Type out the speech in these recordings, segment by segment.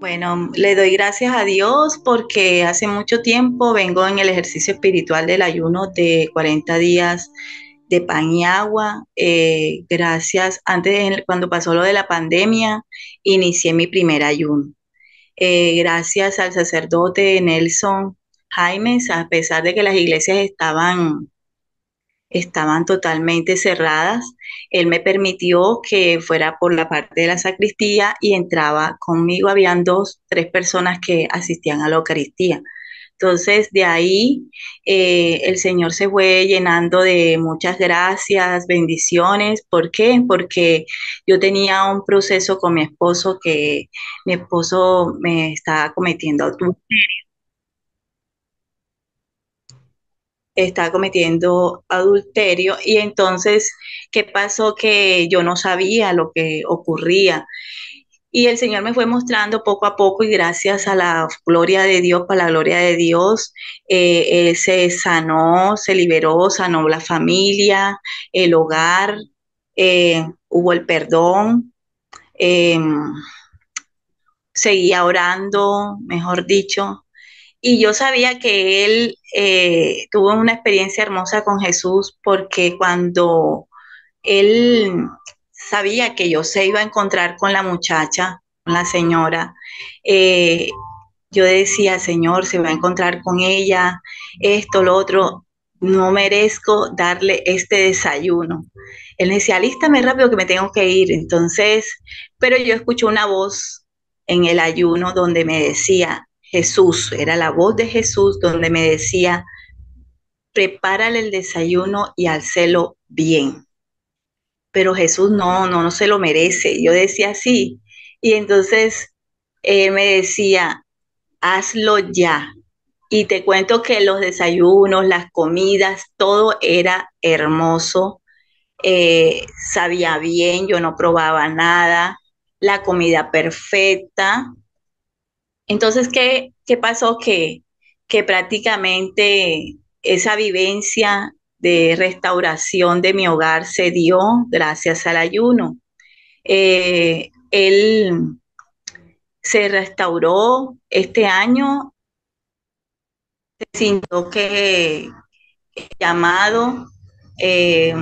Bueno, le doy gracias a Dios porque hace mucho tiempo vengo en el ejercicio espiritual del ayuno de 40 días de pan y agua. Eh, gracias, antes cuando pasó lo de la pandemia, inicié mi primer ayuno. Eh, gracias al sacerdote Nelson Jaimes, a pesar de que las iglesias estaban estaban totalmente cerradas. Él me permitió que fuera por la parte de la sacristía y entraba conmigo. Habían dos, tres personas que asistían a la Eucaristía. Entonces, de ahí eh, el Señor se fue llenando de muchas gracias, bendiciones. ¿Por qué? Porque yo tenía un proceso con mi esposo que mi esposo me estaba cometiendo adulterio. estaba cometiendo adulterio y entonces, ¿qué pasó? Que yo no sabía lo que ocurría. Y el Señor me fue mostrando poco a poco y gracias a la gloria de Dios, para la gloria de Dios, eh, se sanó, se liberó, sanó la familia, el hogar, eh, hubo el perdón. Em, seguía orando, mejor dicho, y yo sabía que él eh, tuvo una experiencia hermosa con Jesús porque cuando él sabía que yo se iba a encontrar con la muchacha, con la señora, eh, yo decía, Señor, se va a encontrar con ella, esto, lo otro, no merezco darle este desayuno. Él me decía, alístame rápido que me tengo que ir. Entonces, pero yo escuché una voz en el ayuno donde me decía, Jesús, era la voz de Jesús donde me decía, prepárale el desayuno y hazlo bien. Pero Jesús no, no, no se lo merece. Yo decía así. Y entonces él eh, me decía, hazlo ya. Y te cuento que los desayunos, las comidas, todo era hermoso. Eh, sabía bien, yo no probaba nada. La comida perfecta, entonces, ¿qué, pasó? Que, prácticamente esa vivencia de restauración de mi hogar se dio gracias al ayuno. Eh, él se restauró este año, se sintió que llamado, eh,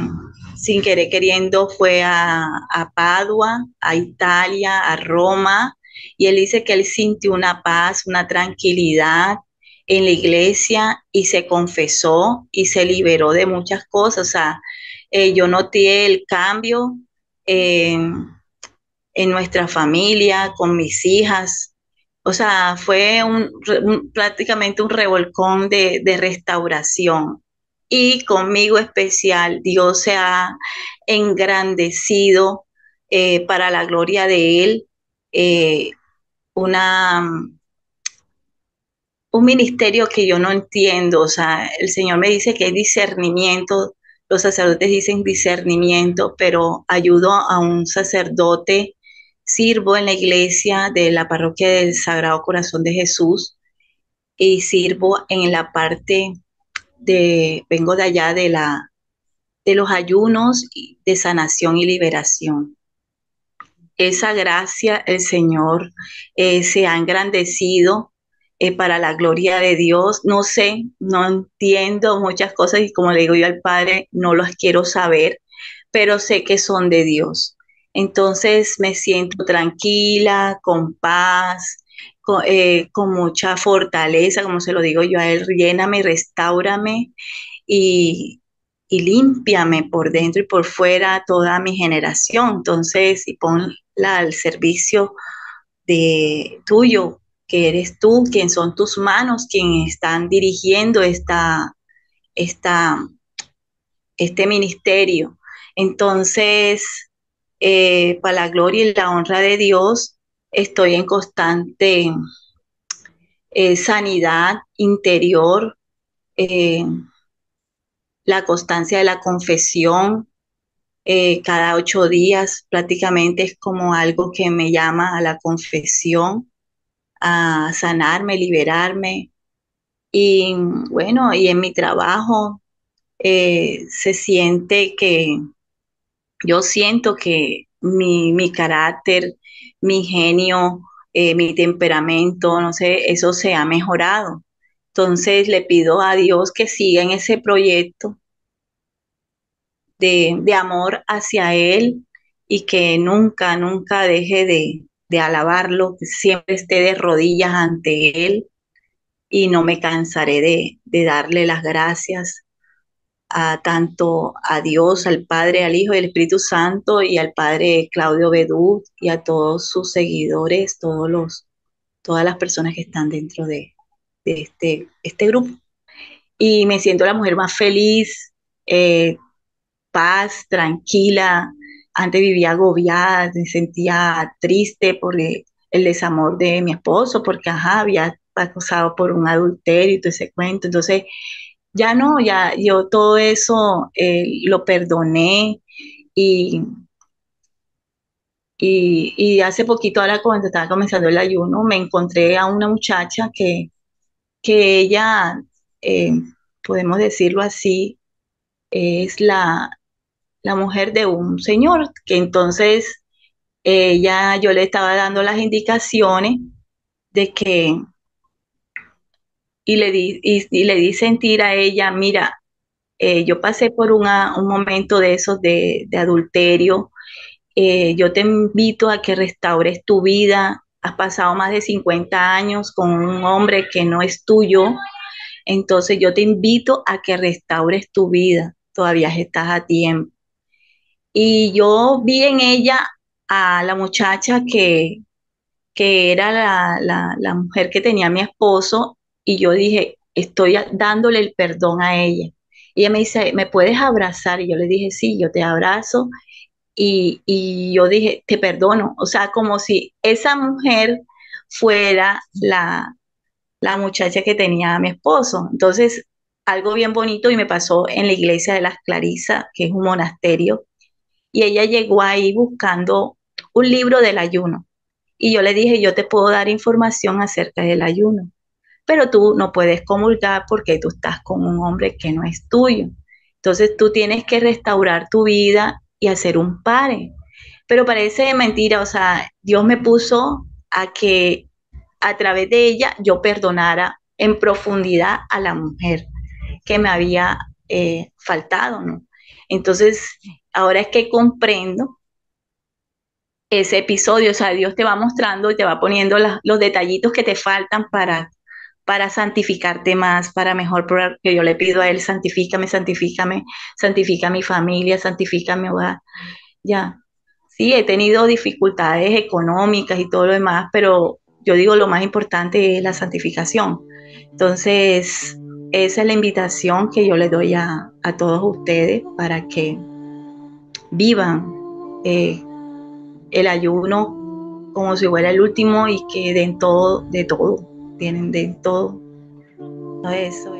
sin querer queriendo, fue a Padua, a Italia, a Roma, y él dice que él sintió una paz, una tranquilidad en la iglesia y se confesó y se liberó de muchas cosas. O sea, eh, yo noté el cambio eh, en nuestra familia, con mis hijas. O sea, fue un, prácticamente un revolcón de, restauración y conmigo especial. Dios se ha engrandecido eh, para la gloria de Él. Eh, mm, un ministerio que yo no entiendo. O sea, el Señor me dice que es discernimiento, los sacerdotes dicen discernimiento, pero ayudo a un sacerdote, sirvo en la iglesia de la parroquia del Sagrado Corazón de Jesús y sirvo en la parte de, vengo de allá de la de los ayunos de sanación y liberación esa gracia el Señor eh, se ha engrandecido eh, para la gloria de Dios. No sé, no entiendo muchas cosas y como le digo yo al Padre, no las quiero saber, pero sé que son de Dios. Entonces me siento tranquila, con paz, eh, con, mucha fortaleza, como se lo digo yo a Él, lléname, restaurame y, y límpiame por dentro y por fuera toda mi generación. Entonces, y pon la, al servicio de tuyo, que eres tú, quien son tus manos, quien están dirigiendo esta, esta, este ministerio. Entonces, eh, para la gloria y la honra de Dios, estoy en constante eh, sanidad interior, eh, la constancia de la confesión, eh, cada ocho días prácticamente es como algo que me llama a la confesión, a sanarme, liberarme. Y bueno, y en mi trabajo eh, se siente que yo siento que mi, carácter, mi genio, eh, mi temperamento, no sé, eso se ha mejorado. Entonces le pido a Dios que siga en ese proyecto de, amor hacia Él y que nunca, nunca deje de, alabarlo, que siempre esté de rodillas ante Él y no me cansaré de, darle las gracias a tanto a Dios, al Padre, al Hijo y al Espíritu Santo y al Padre Claudio Bedú y a todos sus seguidores, todos los, todas las personas que están dentro de, este, este grupo. Y me siento la mujer más feliz, eh, paz, tranquila. Antes vivía agobiada, me sentía triste por el desamor de mi esposo, porque había acosado por un adulterio y todo ese cuento. Entonces, ya no, ya yo todo eso eh, lo perdoné y, y, hace poquito, ahora cuando estaba comenzando el ayuno, me encontré a una muchacha que, que ella, eh, podemos decirlo así, es la, la mujer de un señor, que entonces ella, yo le estaba dando las indicaciones de que, y le di, y, le di sentir a ella, mira, eh, yo pasé por un momento de esos de, adulterio, eh, yo te invito a que restaures tu vida, has pasado más de 50 años con un hombre que no es tuyo, entonces yo te invito a que restaures tu vida, todavía estás a tiempo. Y yo vi en ella a la muchacha que, que era la, mujer que tenía mi esposo y yo dije, estoy dándole el perdón a ella. Y ella me dice, ¿me puedes abrazar? Y yo le dije, sí, yo te abrazo. Y, yo dije, te perdono. O sea, como si esa mujer fuera la, la muchacha que tenía a mi esposo. Entonces, algo bien bonito y me pasó en la iglesia de las Clarisas, que es un monasterio y ella llegó ahí buscando un libro del ayuno. Y yo le dije, yo te puedo dar información acerca del ayuno, pero tú no puedes comulgar porque tú estás con un hombre que no es tuyo. Entonces tú tienes que restaurar tu vida y hacer un pare. Pero parece mentira, o sea, Dios me puso a que a través de ella yo perdonara en profundidad a la mujer que me había eh, faltado, ¿no? Entonces ahora es que comprendo ese episodio, o sea, Dios te va mostrando y te va poniendo los detallitos que te faltan para, para santificarte más, para mejor, que yo le pido a Él, santifícame, santifícame, santifica a mi familia, santifica a mi Ya, sí, he tenido dificultades económicas y todo lo demás, pero yo digo lo más importante es la santificación. Entonces, esa es la invitación que yo le doy a, a todos ustedes para que vivan eh, el ayuno como si fuera el último y que den todo de todo, tienen de todo. Eso